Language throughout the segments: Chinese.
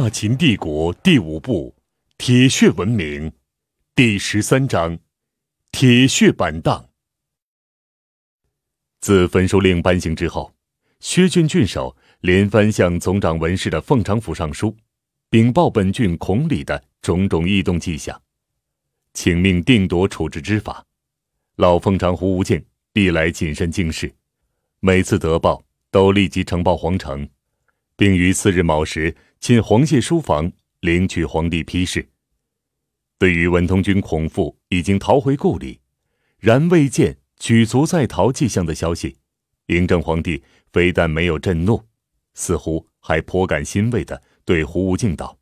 大秦帝国第五部《铁血文明》第十三章《铁血板荡》。自焚书令颁行之后，薛郡郡守连番向总长文氏的凤长府上书，禀报本郡孔里的种种异动迹象，请命定夺处置之法。老凤长胡无敬历来谨慎敬事，每次得报都立即呈报皇城，并于次日卯时。进皇谢书房领取皇帝批示。对于文通军孔父已经逃回故里，然未见举族在逃迹象的消息，嬴政皇帝非但没有震怒，似乎还颇感欣慰的对胡无敬道：“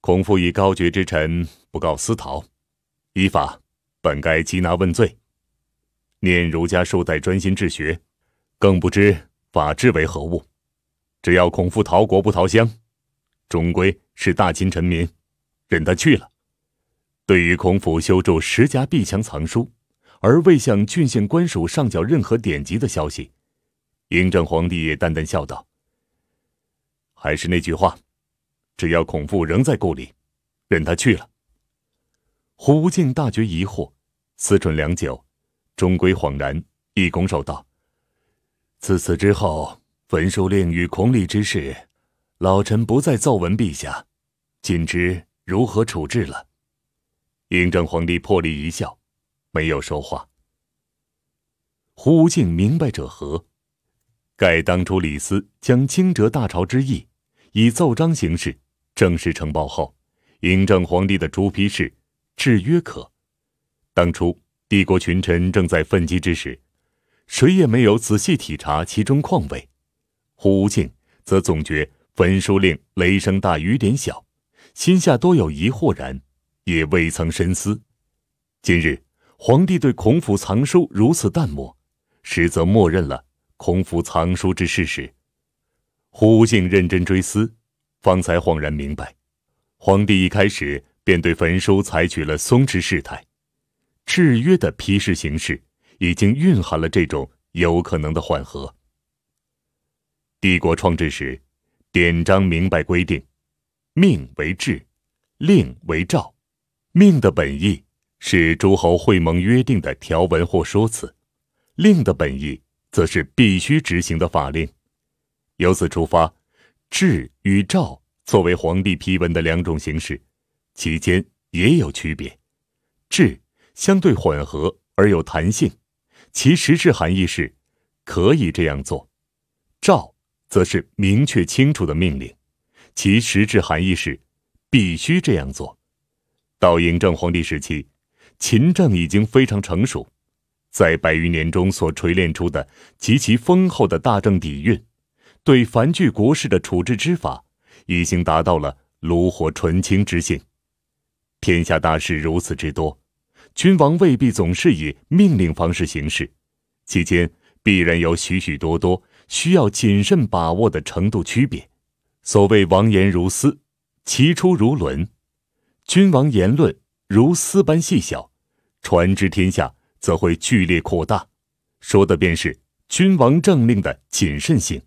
孔父以高爵之臣不告私逃，依法本该缉拿问罪。念儒家数代专心治学，更不知法治为何物。”只要孔父逃国不逃乡，终归是大秦臣民，任他去了。对于孔府修筑十家壁墙藏书，而未向郡县官署上缴任何典籍的消息，嬴政皇帝也淡淡笑道：“还是那句话，只要孔父仍在故里，任他去了。”胡无敬大觉疑惑，思忖良久，终归恍然，一拱手道：“自此之后。”焚书令与孔礼之事，老臣不再奏闻陛下，仅知如何处置了。嬴政皇帝破例一笑，没有说话。胡无敬明白者何？盖当初李斯将惊蛰大朝之意，以奏章形式正式呈报后，嬴政皇帝的朱批示，至曰可。当初帝国群臣正在奋激之时，谁也没有仔细体察其中况味。胡静则总觉焚书令雷声大雨点小，心下多有疑惑，然也未曾深思。今日皇帝对孔府藏书如此淡漠，实则默认了孔府藏书之事实。胡静认真追思，方才恍然明白，皇帝一开始便对焚书采取了松弛事态、制约的批示形式，已经蕴含了这种有可能的缓和。帝国创制时，典章明白规定：命为制，令为诏。命的本意是诸侯会盟约定的条文或说辞，令的本意则是必须执行的法令。由此出发，制与诏作为皇帝批文的两种形式，其间也有区别。制相对缓和而有弹性，其实质含义是可以这样做；诏。则是明确清楚的命令，其实质含义是必须这样做。到嬴政皇帝时期，秦政已经非常成熟，在百余年中所锤炼出的极其丰厚的大政底蕴，对繁巨国事的处置之法已经达到了炉火纯青之境。天下大事如此之多，君王未必总是以命令方式行事，其间必然有许许多多。需要谨慎把握的程度区别。所谓“王言如丝，其出如轮；君王言论如丝般细小，传之天下则会剧烈扩大。说的便是君王政令的谨慎性。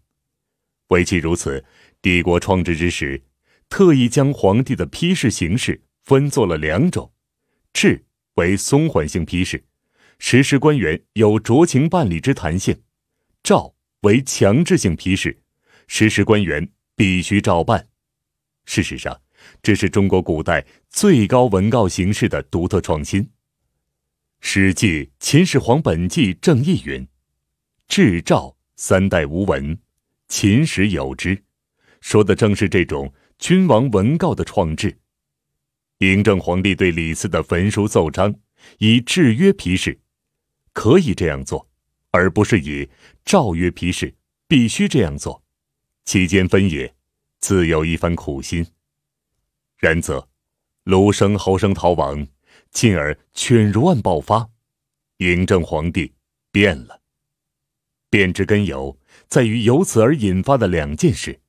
为其如此，帝国创制之时，特意将皇帝的批示形式分作了两种：敕为松缓性批示，实施官员有酌情办理之弹性；诏。为强制性批示，实施官员必须照办。事实上，这是中国古代最高文告形式的独特创新。《史记·秦始皇本纪》正义云：“至赵三代无文，秦始有之。”说的正是这种君王文告的创制。嬴政皇帝对李斯的焚书奏章以制约批示，可以这样做。而不是以诏曰批示必须这样做，其间分也，自有一番苦心。然则，卢生、侯生逃亡，进而犬儒案爆发，嬴政皇帝变了。变之根由在于由此而引发的两件事：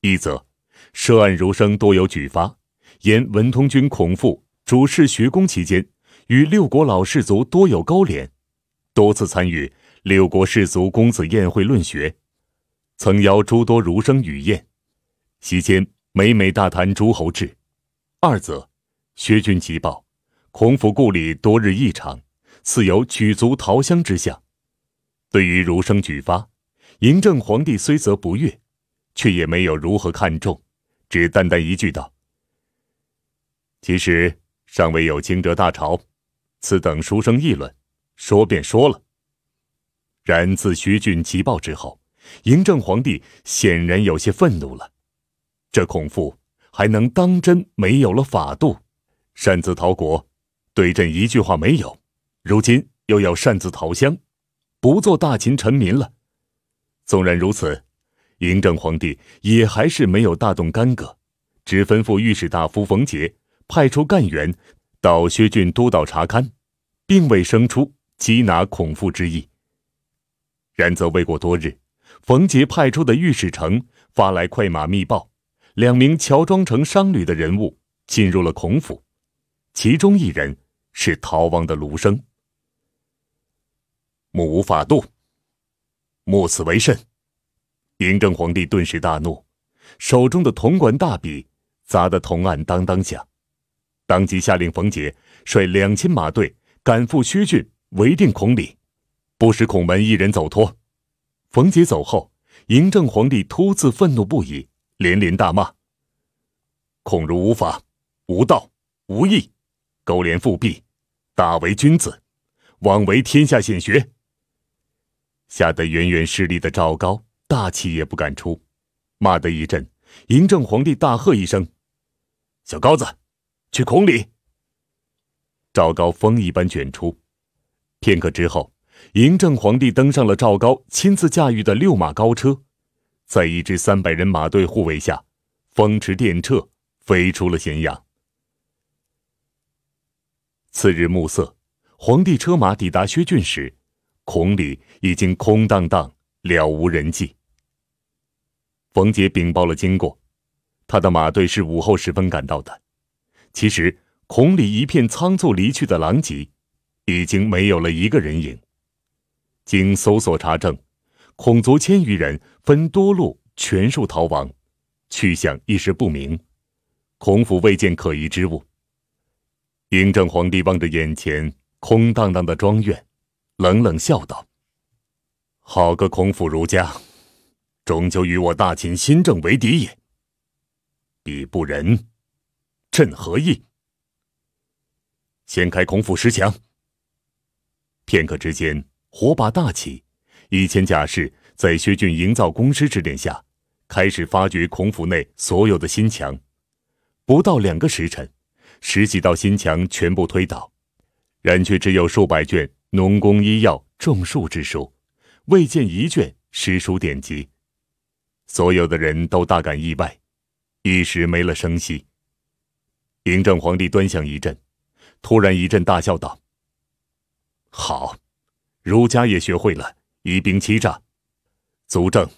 一则，涉案儒生多有举发，言文通君孔父主事学宫期间，与六国老士族多有勾连，多次参与。六国士族公子宴会论学，曾邀诸多儒生与宴，席间每每大谈诸侯制。二则，薛君急报，孔府故里多日异常，似有举足逃乡之象。对于儒生举发，嬴政皇帝虽则不悦，却也没有如何看重，只淡淡一句道：“其实尚未有惊蛰大潮，此等书生议论，说便说了。”然自薛俊急报之后，嬴政皇帝显然有些愤怒了。这孔父还能当真没有了法度，擅自逃国，对朕一句话没有，如今又要擅自逃乡，不做大秦臣民了。纵然如此，嬴政皇帝也还是没有大动干戈，只吩咐御史大夫冯杰派出干员到薛郡督导查勘，并未生出缉拿孔父之意。然则未过多日，冯杰派出的御史丞发来快马密报：两名乔装成商旅的人物进入了孔府，其中一人是逃亡的卢生。目无法度，目此为甚？嬴政皇帝顿时大怒，手中的铜管大笔砸得铜案当当响，当即下令冯杰率两千马队赶赴薛郡围定孔里。不使孔门一人走脱。冯杰走后，嬴政皇帝突自愤怒不已，连连大骂：“孔儒无法、无道、无义，勾连复辟，大为君子，枉为天下显学。”吓得远远势力的赵高大气也不敢出，骂得一阵。嬴政皇帝大喝一声：“小高子，去孔里！”赵高风一般卷出。片刻之后。嬴政皇帝登上了赵高亲自驾驭的六马高车，在一支三百人马队护卫下，风驰电掣，飞出了咸阳。次日暮色，皇帝车马抵达薛郡时，孔里已经空荡荡了无人迹。冯杰禀报了经过，他的马队是午后时分赶到的。其实孔里一片仓促离去的狼藉，已经没有了一个人影。经搜索查证，孔族千余人分多路全数逃亡，去向一时不明。孔府未见可疑之物。嬴政皇帝望着眼前空荡荡的庄院，冷冷笑道：“好个孔府儒家，终究与我大秦新政为敌也。彼不仁，朕何意？掀开孔府石墙。片刻之间。”火把大起，一千甲士在薛俊营造工师指点下，开始发掘孔府内所有的新墙。不到两个时辰，十几道新墙全部推倒，然却只有数百卷农工医药种树之书，未见一卷诗书典籍。所有的人都大感意外，一时没了声息。嬴政皇帝端详一阵，突然一阵大笑道：“好！”儒家也学会了以兵欺诈、足正，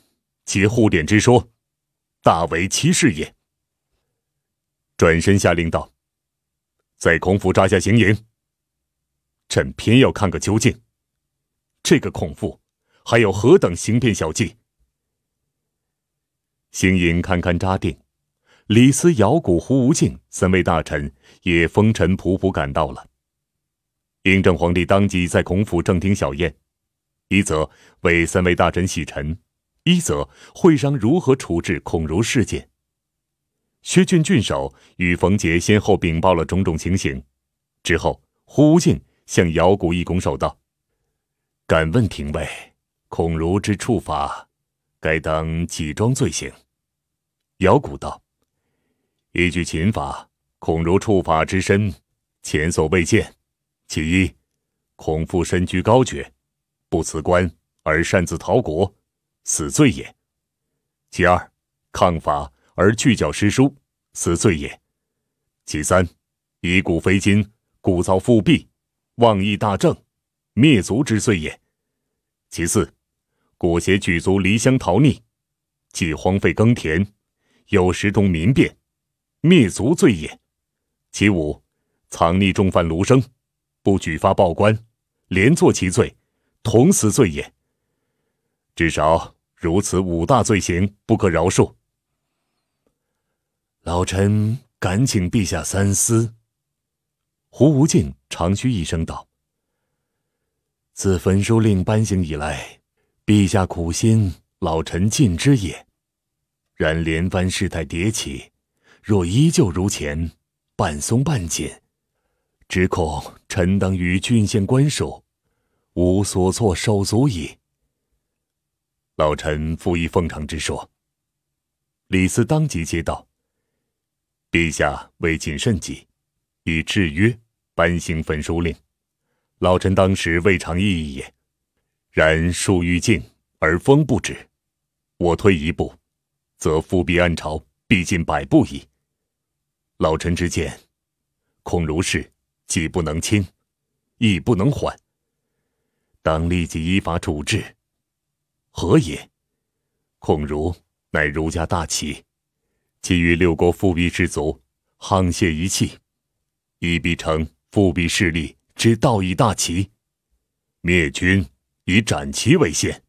其护典之说，大为欺世也。转身下令道：“在孔府扎下行营，朕偏要看个究竟，这个孔府还有何等行骗小计？”行营堪堪扎定，李斯、姚古、胡无敬三位大臣也风尘仆仆赶到了。雍正皇帝当即在孔府正厅小宴，一则为三位大臣洗尘，一则会商如何处置孔儒事件。薛俊郡守与冯杰先后禀报了种种情形，之后胡无敬向姚古一拱手道：“敢问廷尉，孔儒之处法，该当几桩罪行？”姚古道：“依据秦法，孔儒处法之深，前所未见。”其一，孔父身居高爵，不辞官而擅自逃国，死罪也；其二，抗法而拒缴诗书，死罪也；其三，以古非今，故遭复辟，妄议大政，灭族之罪也；其四，裹胁举族离乡逃匿，既荒废耕田，又时动民变，灭族罪也；其五，藏匿重犯卢生。不举发报官，连坐其罪，同死罪也。至少如此五大罪行不可饶恕。老臣敢请陛下三思。胡无尽长吁一声道：“自焚书令颁行以来，陛下苦心，老臣尽知也。然连番事态迭起，若依旧如前，半松半紧。”只恐臣当与郡县官署，无所措手足矣。老臣附议奉承之说。李斯当即接道：“陛下未谨慎己，以制约颁行焚书令。老臣当时未尝异议也。然树欲静而风不止，我退一步，则复辟暗朝必近百步矣。老臣之见，恐如是。”既不能轻，亦不能缓。当立即依法处置。何也？孔儒乃儒家大旗，其余六国复辟士族，沆瀣一气，以必成复辟势力之道义大旗，灭军以斩齐为先。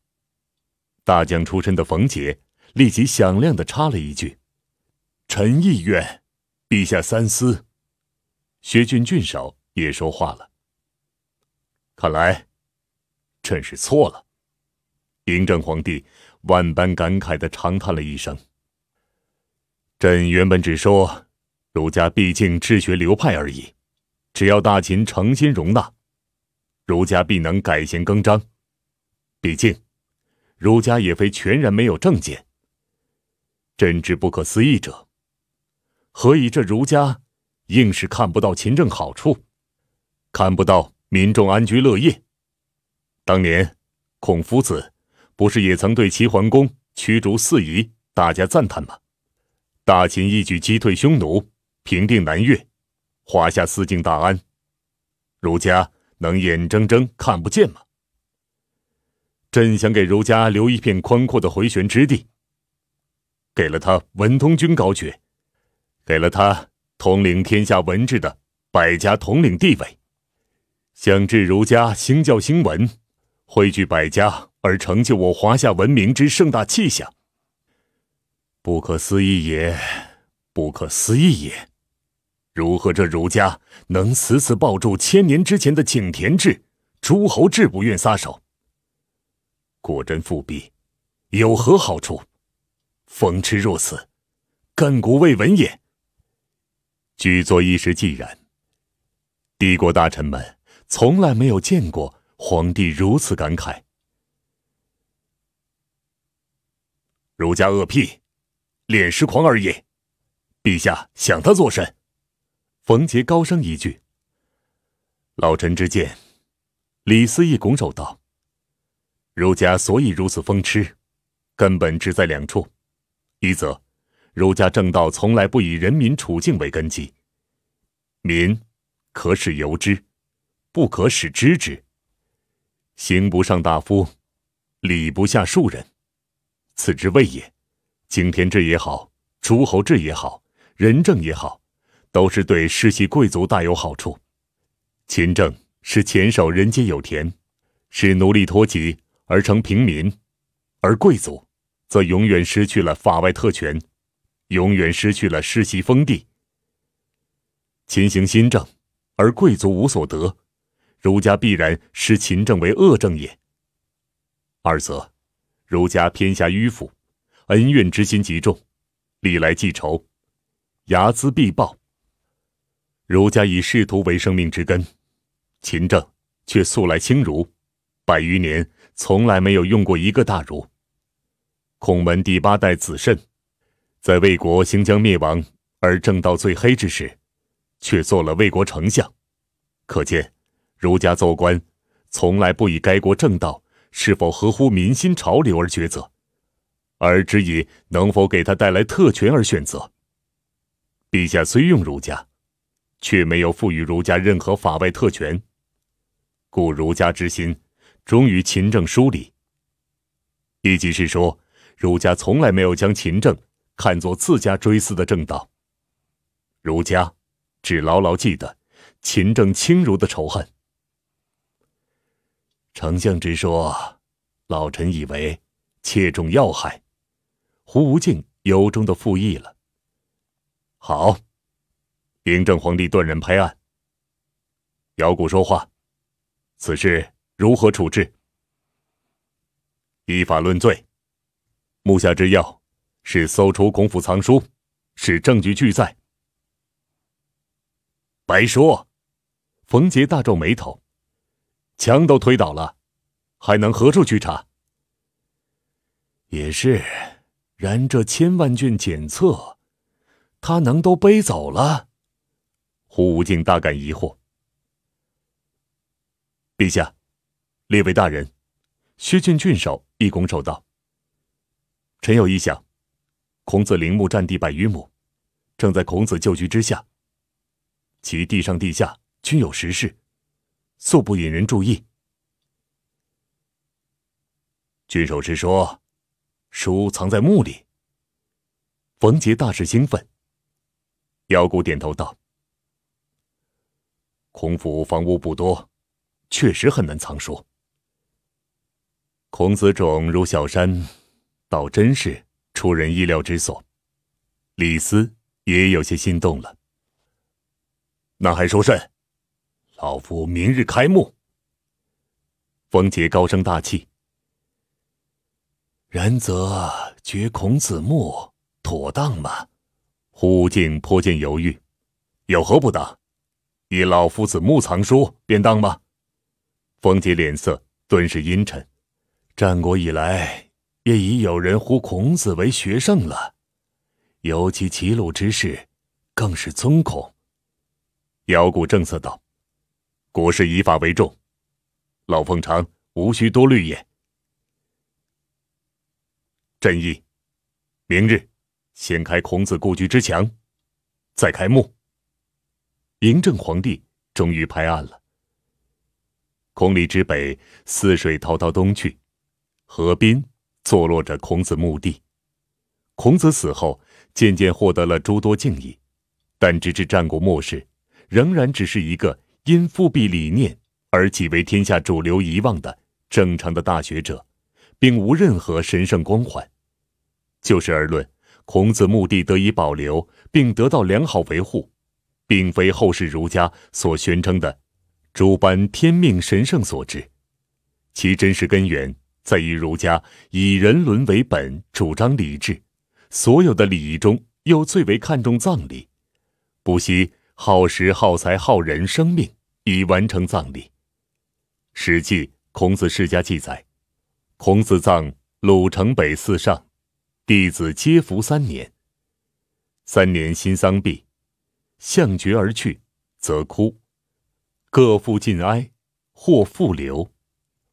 大将出身的冯杰立即响亮的插了一句：“臣意愿，陛下三思。”薛俊郡守也说话了。看来，朕是错了。嬴政皇帝万般感慨的长叹了一声。朕原本只说，儒家毕竟治学流派而已，只要大秦诚心容纳，儒家必能改弦更张。毕竟，儒家也非全然没有正见。朕之不可思议者，何以这儒家？硬是看不到勤政好处，看不到民众安居乐业。当年孔夫子不是也曾对齐桓公驱逐四夷，大家赞叹吗？大秦一举击退匈奴，平定南越，华夏四境大安，儒家能眼睁睁看不见吗？朕想给儒家留一片宽阔的回旋之地，给了他文通君高爵，给了他。统领天下文治的百家统领地位，想置儒家兴教兴文，汇聚百家而成就我华夏文明之盛大气象。不可思议也，不可思议也！如何这儒家能死死抱住千年之前的井田制、诸侯制不愿撒手？果真复辟，有何好处？风驰若此，亘古未闻也。举措一时既然，帝国大臣们从来没有见过皇帝如此感慨。儒家恶癖，脸尸狂而已，陛下想他作甚？冯杰高声一句。老臣之见，李斯一拱手道：儒家所以如此风痴，根本只在两处，一则。儒家正道从来不以人民处境为根基，民可使由之，不可使知之。刑不上大夫，礼不下庶人，此之谓也。井田制也好，诸侯制也好，仁政也好，都是对世袭贵族大有好处。勤政是前手人皆有田，使奴隶脱籍而成平民，而贵族则永远失去了法外特权。永远失去了世袭封地，秦行新政，而贵族无所得，儒家必然视秦政为恶政也。二则，儒家偏狭迂腐，恩怨之心极重，历来记仇，睚眦必报。儒家以仕途为生命之根，秦政却素来轻儒，百余年从来没有用过一个大儒。孔门第八代子慎。在魏国行将灭亡而正道最黑之时，却做了魏国丞相，可见儒家做官从来不以该国正道是否合乎民心潮流而抉择，而只以能否给他带来特权而选择。陛下虽用儒家，却没有赋予儒家任何法外特权，故儒家之心忠于勤政疏理。意思是说，儒家从来没有将勤政。看作自家追思的正道。儒家，只牢牢记得秦政轻儒的仇恨。丞相之说，老臣以为切中要害。胡无敬由衷的附议了。好，雍正皇帝断然拍案。姚古说话，此事如何处置？依法论罪，目下之要。是搜出孔府藏书，是证据俱在。白说，冯杰大皱眉头，墙都推倒了，还能何处去查？也是，然这千万卷检测，他能都背走了？胡无敬大感疑惑。陛下，列位大人，薛俊郡守一拱手道：“臣有一想。”孔子陵墓占地百余亩，正在孔子旧居之下。其地上地下均有石室，素不引人注意。郡守是说，书藏在墓里。冯杰大是兴奋。姚姑点头道：“孔府房屋不多，确实很难藏书。孔子冢如小山，倒真是。”出人意料之所，李斯也有些心动了。那还说甚？老夫明日开幕。冯杰高声大气。然则掘孔子墓妥当吗？胡静颇见犹豫。有何不当？以老夫子墓藏书便当吗？冯杰脸色顿时阴沉。战国以来。也已有人呼孔子为学圣了，尤其齐鲁之士，更是尊孔。姚古正色道：“国事以法为重，老凤长无需多虑也。”朕意，明日，掀开孔子故居之墙，再开幕。嬴政皇帝终于拍案了。孔里之北，泗水滔滔东去，河滨。坐落着孔子墓地，孔子死后渐渐获得了诸多敬意，但直至战国末世，仍然只是一个因复辟理念而几为天下主流遗忘的正常的大学者，并无任何神圣光环。就事而论，孔子墓地得以保留并得到良好维护，并非后世儒家所宣称的诸般天命神圣所致，其真实根源。在于儒家以人伦为本，主张礼制，所有的礼仪中又最为看重葬礼，不惜耗时、耗财、耗人生命以完成葬礼。《史记·孔子世家》记载，孔子葬鲁城北寺上，弟子皆服三年。三年新丧毕，向绝而去，则哭，各复尽哀，或复留，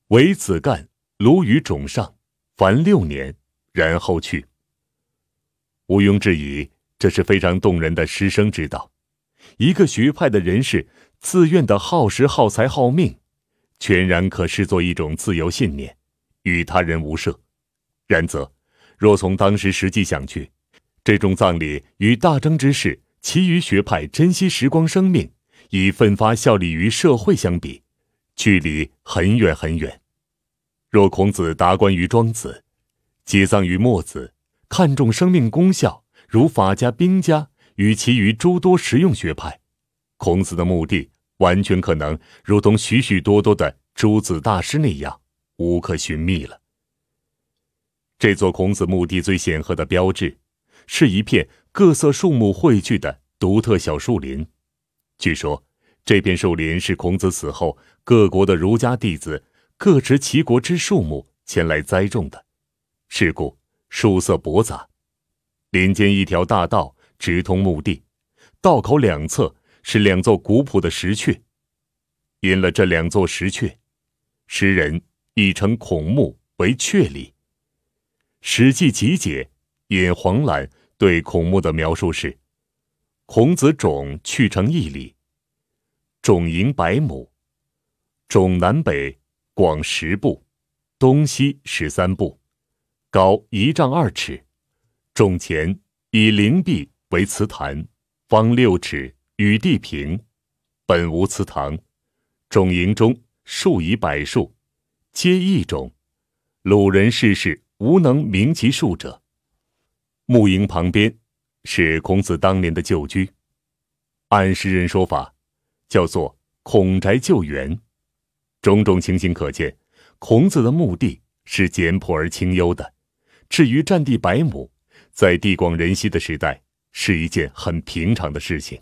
唯子干。鲁与冢上，凡六年，然后去。毋庸置疑，这是非常动人的师生之道。一个学派的人士自愿的耗时、耗财、耗命，全然可视作一种自由信念，与他人无涉。然则，若从当时实际想去，这种葬礼与大争之事，其余学派珍惜时光生命，以奋发效力于社会相比，距离很远很远。若孔子达观于庄子，解藏于墨子，看重生命功效，如法家、兵家与其余诸多实用学派，孔子的墓地完全可能如同许许多多的诸子大师那样无可寻觅了。这座孔子墓地最显赫的标志，是一片各色树木汇聚的独特小树林。据说，这片树林是孔子死后各国的儒家弟子。各植齐国之树木前来栽种的，是故树色驳杂。林间一条大道直通墓地，道口两侧是两座古朴的石阙。因了这两座石阙，诗人亦称孔墓为阙里。《史记集解》引黄览对孔墓的描述是：“孔子冢去成一里，冢营百亩，冢南北。”广十步，东西十三步，高一丈二尺。重前以灵璧为祠坛，方六尺，与地平。本无祠堂，种营中数以百数，皆异种。鲁人世事无能明其数者。墓营旁边，是孔子当年的旧居，按时人说法，叫做孔宅旧园。种种情形可见，孔子的墓地是简朴而清幽的。至于占地百亩，在地广人稀的时代，是一件很平常的事情。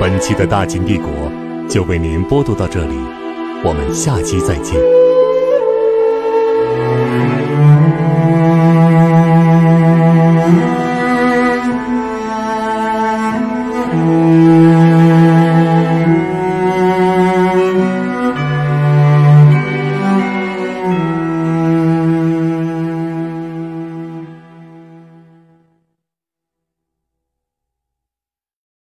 本期的大秦帝国就为您播读到这里，我们下期再见。